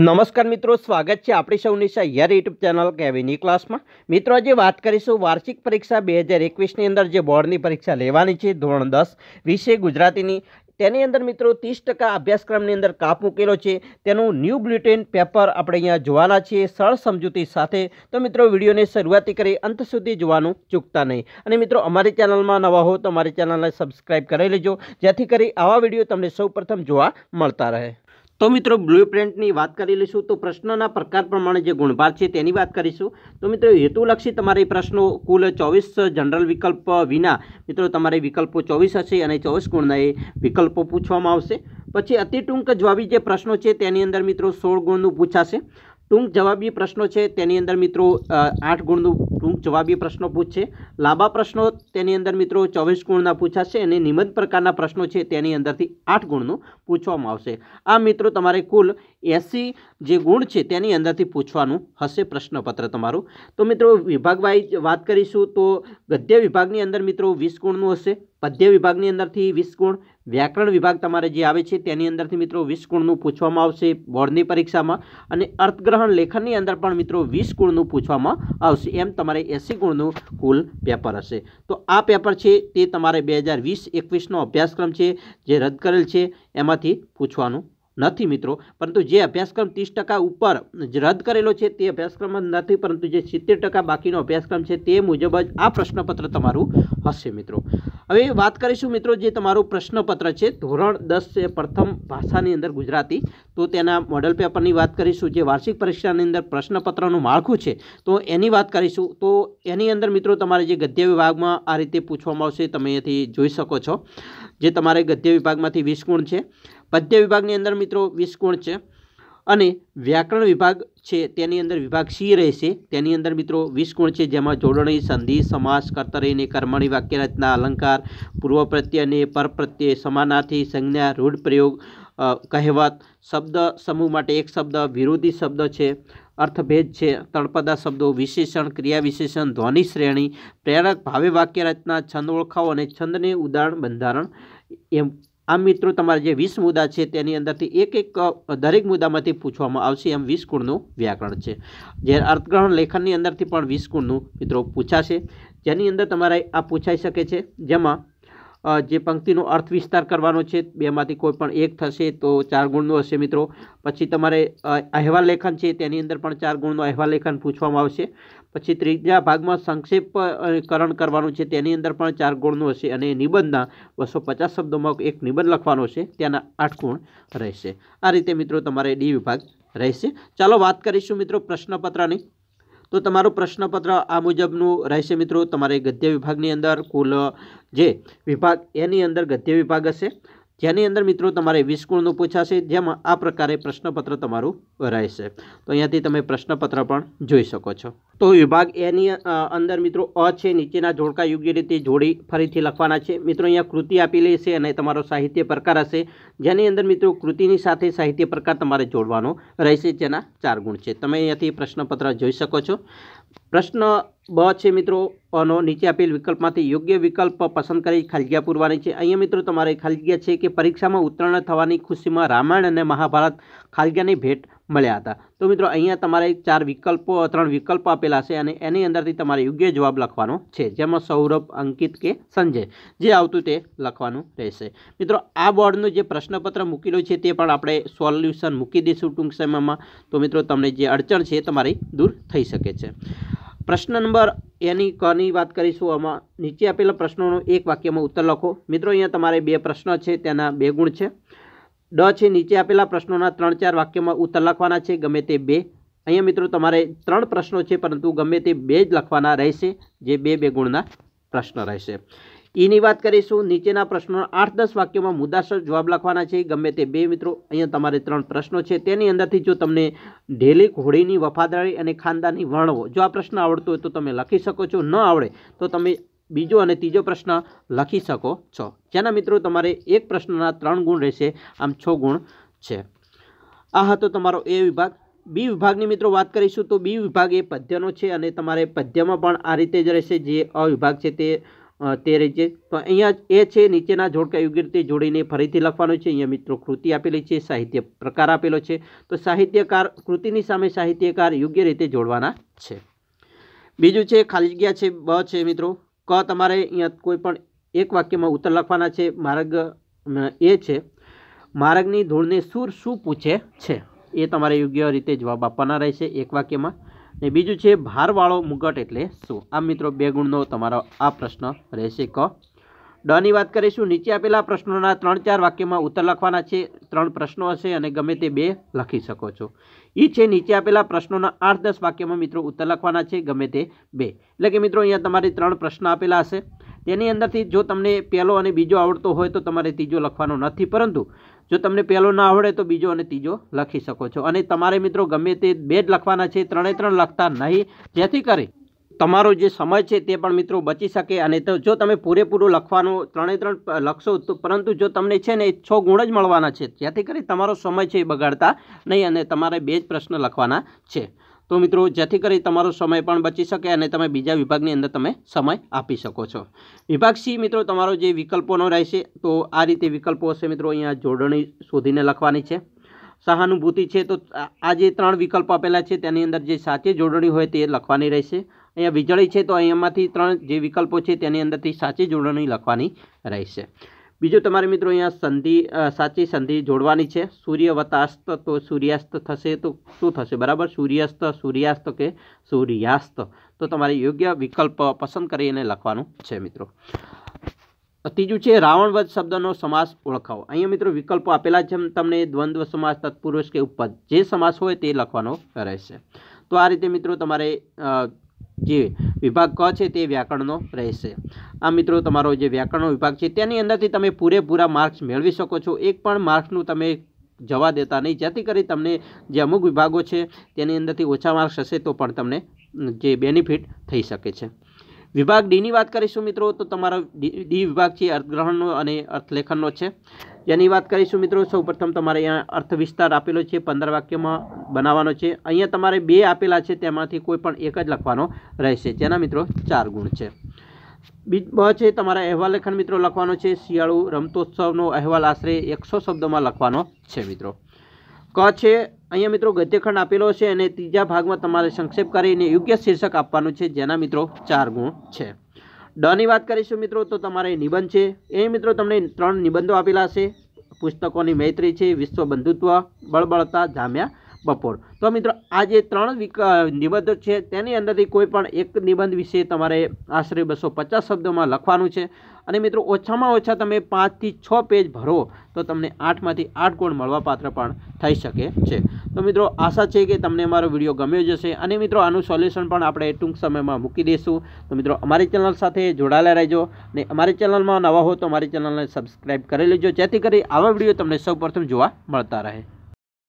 નમસ્કાર મિત્રો સ્વાગત છે આપણી સૌની સહિયર યુટ્યુબ ચેનલ કેવીની ક્લાસમાં મિત્રો આજે વાત કરીશું વાર્ષિક પરીક્ષા બે હજાર એકવીસની અંદર જે બોર્ડની પરીક્ષા લેવાની છે ધોરણ દસ વિશે ગુજરાતીની તેની અંદર મિત્રો ત્રીસ ટકા અભ્યાસક્રમની અંદર કાપ મૂકેલો છે તેનું ન્યૂ બ્લુટેન પેપર આપણે અહીંયા જોવાના છીએ સરળ સમજૂતી સાથે તો મિત્રો વિડીયોને શરૂઆતથી કરી અંત સુધી જોવાનું ચૂકતા નહીં અને મિત્રો અમારી ચેનલમાં નવા હો તો અમારી ચેનલને સબસ્ક્રાઈબ કરી લેજો જેથી કરી આવા વિડીયો તમને સૌ જોવા મળતા રહે તો મિત્રો બ્લુ પ્રિન્ટની વાત કરી લઈશું તો પ્રશ્નના પ્રકાર પ્રમાણે જે ગુણભાર છે તેની વાત કરીશું તો મિત્રો હેતુલક્ષી તમારે પ્રશ્નો કુલ ચોવીસ જનરલ વિકલ્પ વિના મિત્રો તમારે વિકલ્પો ચોવીસ હશે અને ચોવીસ ગુણના એ વિકલ્પો પૂછવામાં આવશે પછી અતિ ટૂંક જવાબી જે પ્રશ્નો છે તેની અંદર મિત્રો સોળ ગુણનું પૂછાશે ટૂંક જવાબી પ્રશ્નો છે તેની અંદર મિત્રો આઠ ગુણનું ટૂંક જવાબી પ્રશ્નો પૂછશે લાંબા પ્રશ્નો તેની અંદર મિત્રો ચોવીસ ગુણના પૂછાશે અને નિબંધ પ્રકારના પ્રશ્નો છે તેની અંદરથી આઠ ગુણનું પૂછવામાં આવશે આ મિત્રો તમારે કુલ એસી જે ગુણ છે તેની અંદરથી પૂછવાનું હશે પ્રશ્નપત્ર તમારું તો મિત્રો વિભાગવાઇઝ વાત કરીશું તો ગદ્ય વિભાગની અંદર મિત્રો વીસ ગુણનું હશે પદ્ય વિભાગની અંદરથી વીસ ગુણ વ્યાકરણ વિભાગ તમારે જે આવે છે તેની અંદરથી મિત્રો વીસ ગુણનું પૂછવામાં આવશે બોર્ડની પરીક્ષામાં અને અર્થગ્રહણ લેખનની અંદર પણ મિત્રો વીસ ગુણનું પૂછવામાં આવશે એમ તમારે એંસી ગુણનું કુલ પેપર હશે તો આ પેપર છે તે તમારે બે હજાર વીસ એકવીસનો અભ્યાસક્રમ છે જે રદ કરેલ છે એમાંથી પૂછવાનું નથી મિત્રો પરંતુ જે અભ્યાસક્રમ ત્રીસ ટકા ઉપર રદ કરેલો છે તે અભ્યાસક્રમ નથી પરંતુ જે સિત્તેર ટકા બાકીનો અભ્યાસક્રમ છે તે મુજબ જ આ પ્રશ્નપત્ર તમારું હશે મિત્રો હવે વાત કરીશું મિત્રો જે તમારું પ્રશ્નપત્ર છે ધોરણ દસ છે પ્રથમ ભાષાની અંદર ગુજરાતી તો તેના મોડલ પેપરની વાત કરીશું જે વાર્ષિક પરીક્ષાની અંદર પ્રશ્નપત્રનું માળખું છે તો એની વાત કરીશું તો એની અંદર મિત્રો તમારે જે ગદ્ય વિભાગમાં આ રીતે પૂછવામાં આવશે તમે અહીંથી જોઈ શકો છો જે તમારે ગદ્ય વિભાગમાંથી વીસ ગુણ છે પદ્ય વિભાગની અંદર મિત્રો વિસ્કોણ છે અને વ્યાકરણ વિભાગ છે તેની અંદર વિભાગ સી રહેશે તેની અંદર મિત્રો વીસ છે જેમાં જોડણી સંધિ સમાસ કર્તરીને કર્મણી વાક્ય રચના અલંકાર પૂર્વ પ્રત્યયને પરપ્રત્યય સમાનાર્થી સંજ્ઞા રૂઢપ્રયોગ કહેવત શબ્દ સમૂહ માટે એક શબ્દ વિરોધી શબ્દ છે અર્થભેદ છે તળપદા શબ્દો વિશેષણ ક્રિયા વિશેષણ ધ્વનિ શ્રેણી પ્રેરક ભાવે વાક્ય રચના છંદ ઓળખાવો અને છંદને ઉદાહરણ બંધારણ એમ આમ મિત્રો તમારા જે વીસ મુદ્દા છે તેની અંદરથી એક એક દરેક મુદ્દામાંથી પૂછવામાં આવશે એમ વીસ ગુણનું વ્યાકરણ છે જે અર્થગ્રહણ લેખનની અંદરથી પણ વીસ ગુણનું મિત્રો પૂછાશે જેની અંદર તમારે આ પૂછાઈ શકે છે જેમાં જે પંક્તિનો અર્થ વિસ્તાર કરવાનો છે બેમાંથી કોઈ પણ એક થશે તો ચાર ગુણનો હશે મિત્રો પછી તમારે અહેવાલ લેખન છે તેની અંદર પણ ચાર ગુણનો અહેવાલ લેખન પૂછવામાં આવશે પછી ત્રીજા ભાગમાં સંક્ષેપકરણ કરવાનું છે તેની અંદર પણ ચાર ગુણનું હશે અને નિબંધના બસો પચાસ શબ્દોમાં એક નિબંધ લખવાનો છે તેના આઠ ગુણ રહેશે આ રીતે મિત્રો તમારે ડી વિભાગ રહેશે ચાલો વાત કરીશું મિત્રો પ્રશ્નપત્રની તો તમારું પ્રશ્નપત્ર આ મુજબનું રહેશે મિત્રો તમારે ગદ્ય વિભાગની અંદર કુલ જે વિભાગ એની અંદર ગદ્ય વિભાગ હશે જેની અંદર મિત્રો તમારે વીસ ગુણનું પૂછાશે જેમાં આ પ્રકારે પ્રશ્નપત્ર તમારું રહેશે તો અહીંયાથી તમે પ્રશ્નપત્ર પણ જોઈ શકો છો તો વિભાગ એની અંદર મિત્રો અ છે નીચેના જોડકા યોગ્ય રીતે જોડી ફરીથી લખવાના છે મિત્રો અહીંયા કૃતિ આપેલી હશે અને તમારો સાહિત્ય પ્રકાર હશે જેની અંદર મિત્રો કૃતિની સાથે સાહિત્ય પ્રકાર તમારે જોડવાનો રહેશે જેના ચાર ગુણ છે તમે અહીંયાથી પ્રશ્નપત્ર જોઈ શકો છો પ્રશ્ન બ છે મિત્રો અનો નીચે આપેલ વિકલ્પમાંથી યોગ્ય વિકલ્પ પસંદ કરી ખાલી જગ્યા પૂરવાની છે અહીંયા મિત્રો તમારે ખાલગીયા છે કે પરીક્ષામાં ઉત્તીર્ણ થવાની ખુશીમાં રામાયણ અને મહાભારત ખાલી ભેટ મળ્યા હતા તો મિત્રો અહીંયા તમારે ચાર વિકલ્પો ત્રણ વિકલ્પો આપેલા છે અને એની અંદરથી તમારે યોગ્ય જવાબ લખવાનો છે જેમાં સૌરભ અંકિત કે સંજય જે આવતું તે લખવાનું રહેશે મિત્રો આ બોર્ડનું જે પ્રશ્નપત્ર મૂકેલું છે તે પણ આપણે સોલ્યુશન મૂકી દઈશું ટૂંક સમયમાં તો મિત્રો તમને જે અડચણ છે તમારી દૂર થઈ શકે છે પ્રશ્ન નંબર એની કની વાત કરીશું આમાં નીચે આપેલા પ્રશ્નોનો એક વાક્યમાં ઉત્તર લખો મિત્રો અહીંયા તમારે બે પ્રશ્ન છે તેના બે ગુણ છે ડ છે નીચે આપેલા પ્રશ્નોના ત્રણ ચાર વાક્યમાં ઉત્તર લખવાના છે ગમે તે બે અહીંયા મિત્રો તમારે ત્રણ પ્રશ્નો છે પરંતુ ગમે તે બે જ લખવાના રહેશે જે બે બે ગુણના પ્રશ્ન રહેશે ઈની વાત કરીશું નીચેના પ્રશ્નો આઠ દસ વાક્યોમાં મુદ્દાસર જવાબ લખવાના છે ગમે તે બે મિત્રો અહીંયા તમારે ત્રણ પ્રશ્નો છે તેની અંદરથી જો તમને ઢેલી ઘોડીની વફાદારી અને ખાનદાની વર્ણવો જો આ પ્રશ્ન આવડતો હોય તો તમે લખી શકો છો ન આવડે તો તમે બીજો અને ત્રીજો પ્રશ્ન લખી શકો છો જેના મિત્રો તમારે એક પ્રશ્નના ત્રણ ગુણ રહેશે આમ છ ગુણ છે આ હતો તમારો એ વિભાગ બી વિભાગની મિત્રો વાત કરીશું તો બી વિભાગ એ પદ્યનો છે અને તમારે પદ્યમાં પણ આ રીતે જ રહેશે જે અવિભાગ છે તે તે રહેશે તો અહીંયા એ છે નીચેના જોડકા યોગ્ય રીતે જોડીને ફરીથી લખવાનું છે અહીંયા મિત્રો કૃતિ આપેલી છે સાહિત્ય પ્રકાર આપેલો છે તો સાહિત્યકાર કૃતિની સામે સાહિત્યકાર યોગ્ય રીતે જોડવાના છે બીજું છે ખાલી જગ્યા છે બ છે મિત્રો ક તમારે અહીંયા કોઈપણ એક વાક્યમાં ઉત્તર લખવાના છે માર્ગ એ છે માર્ગની ધૂળને સૂર શું પૂછે છે એ તમારે યોગ્ય રીતે જવાબ આપવાના રહેશે એક વાક્યમાં ને બીજું છે ભારવાળો મુગટ એટલે શું આ મિત્રો બે ગુણનો તમારો આ પ્રશ્ન રહેશે ક ડની વાત કરીશું નીચે આપેલા પ્રશ્નોના ત્રણ ચાર વાક્યમાં ઉત્તર લખવાના છે ત્રણ પ્રશ્નો હશે અને ગમે તે બે લખી શકો છો ઈ છે નીચે આપેલા પ્રશ્નોના આઠ દસ વાક્યમાં મિત્રો ઉત્તર લખવાના છે ગમે તે બે એટલે કે મિત્રો અહીંયા તમારે ત્રણ પ્રશ્ન આપેલા હશે તેની અંદરથી જો તમને પહેલો અને બીજો આવડતો હોય તો તમારે ત્રીજો લખવાનો નથી પરંતુ જો તમને પહેલો ના આવડે તો બીજો અને ત્રીજો લખી શકો છો અને તમારે મિત્રો ગમે તે બે જ લખવાના છે ત્રણે ત્રણ લખતા નહીં જેથી કરી તમારો જે સમય છે તે પણ મિત્રો બચી શકે અને તો જો તમે પૂરેપૂરું લખવાનું ત્રણે ત્રણ લખશો તો પરંતુ જો તમને છે ને છ ગુણ જ મળવાના છે જેથી કરી તમારો સમય છે એ બગાડતા નહીં અને તમારે બે જ પ્રશ્ન લખવાના છે તો મિત્રો જેથી કરી તમારો સમય પણ બચી શકે અને તમે બીજા વિભાગની અંદર તમે સમય આપી શકો છો વિભાગ સી મિત્રો તમારો જે વિકલ્પોનો રહેશે તો આ રીતે વિકલ્પો હશે મિત્રો અહીંયા જોડણી શોધીને લખવાની છે સહાનુભૂતિ છે તો આ જે ત્રણ વિકલ્પો આપેલા છે તેની અંદર જે સાચી જોડણી હોય તે લખવાની રહેશે અહીંયા વીજળી છે તો અહીંયામાંથી ત્રણ જે વિકલ્પો છે તેની અંદરથી સાચી જોડણી લખવાની રહેશે બીજું તમારે મિત્રો અહીંયા સંધિ સાચી સંધિ જોડવાની છે સૂર્યવતાસ્ત તો સૂર્યાસ્ત થશે તો શું થશે બરાબર સૂર્યાસ્ત સૂર્યાસ્ત કે સૂર્યાસ્ત તો તમારે યોગ્ય વિકલ્પ પસંદ કરીને લખવાનું છે મિત્રો ત્રીજું છે રાવણવધ શબ્દનો સમાસ ઓળખાવો અહીંયા મિત્રો વિકલ્પો આપેલા જેમ તમને દ્વંદ્વ સમાસ તત્પુરુષ કે ઉપજ જે સમાસ હોય તે લખવાનો રહેશે તો આ રીતે મિત્રો તમારે જે વિભાગ ક છે તે વ્યાકરણનો રહેશે આ મિત્રો તમારો જે વ્યાકરણનો વિભાગ છે તેની અંદરથી તમે પૂરેપૂરા માર્ક્સ મેળવી શકો છો એક પણ માર્ક્સનું તમે જવા દેતા નહીં જેથી કરી તમને જે અમુક વિભાગો છે તેની અંદરથી ઓછા માર્ક્સ હશે તો પણ તમને જે બેનિફિટ થઈ શકે છે વિભાગ ડીની વાત કરીશું મિત્રો તો તમારો ડી વિભાગ છે અર્થગ્રહણનો અને અર્થલેખનનો છે જેની વાત કરીશું મિત્રો સૌ પ્રથમ તમારે અહીંયા અર્થ વિસ્તાર આપેલો છે પંદર વાક્યમાં બનાવવાનો છે અહીંયા તમારે બે આપેલા છે તેમાંથી કોઈ પણ એક જ લખવાનો રહેશે જેના મિત્રો ચાર ગુણ છે બીજ બ છે તમારા અહેવાલ લેખન મિત્રો લખવાનો છે શિયાળુ રમતોત્સવનો અહેવાલ આશરે એકસો શબ્દોમાં લખવાનો છે મિત્રો ક છે અહીંયા મિત્રો ગદ્યખંડ આપેલો છે અને ત્રીજા ભાગમાં તમારે સંક્ષેપ કરીને યોગ્ય શીર્ષક આપવાનું છે જેના મિત્રો ચાર ગુણ છે ડની વાત કરીશું મિત્રો તો તમારે નિબંધ છે એ મિત્રો તમને ત્રણ નિબંધો આપેલા છે પુસ્તકોની મૈત્રી છે વિશ્વ બંધુત્વ બળબળતા જામ્યા બપોર તો મિત્રો આ જે ત્રણ નિબંધો છે તેની અંદરથી કોઈ પણ એક નિબંધ વિશે તમારે આશરે બસો પચાસ શબ્દોમાં લખવાનું છે અને મિત્રો ઓછામાં ઓછા તમે પાંચથી છ પેજ ભરો તો તમને આઠમાંથી આઠ ગુણ મળવાપાત્ર પણ થઈ શકે છે તો મિત્રો આશા છે કે તમને અમારો વિડીયો ગમ્યો જશે અને મિત્રો આનું સોલ્યુશન પણ આપણે ટૂંક સમયમાં મૂકી દઈશું તો મિત્રો અમારી ચેનલ સાથે જોડાયેલા રહેજો અને અમારી ચેનલમાં નવા હો તો અમારી ચેનલને સબસ્ક્રાઈબ કરી લેજો જેથી કરી આવા વિડીયો તમને સૌ જોવા મળતા રહે